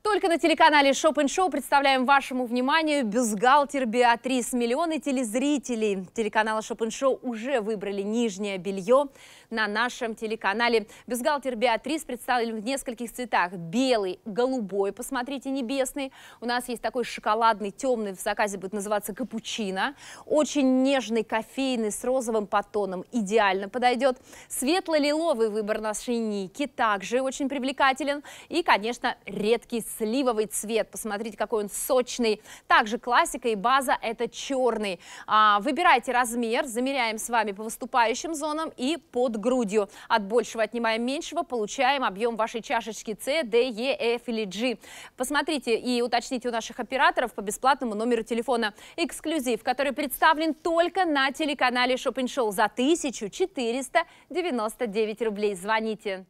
Только на телеканале Шопин Шоу представляем вашему вниманию бюстгальтер Беатрис. Миллионы телезрителей телеканала Шопин Шоу уже выбрали нижнее белье на нашем телеканале. Бюстгальтер Беатрис представлен в нескольких цветах. Белый, голубой, посмотрите, небесный. У нас есть такой шоколадный, темный, в заказе будет называться капучино. Очень нежный, кофейный, с розовым потоном. Идеально подойдет. Светло-лиловый выбор нашей Ники также очень привлекателен. И, конечно, редкий сливовый цвет. Посмотрите, какой он сочный. Также классика и база – это черный. А, выбирайте размер, замеряем с вами по выступающим зонам и под грудью. От большего отнимаем меньшего, получаем объем вашей чашечки C, D, E, F или G. Посмотрите и уточните у наших операторов по бесплатному номеру телефона. Эксклюзив, который представлен только на телеканале Shopping Show за 1499 рублей. Звоните.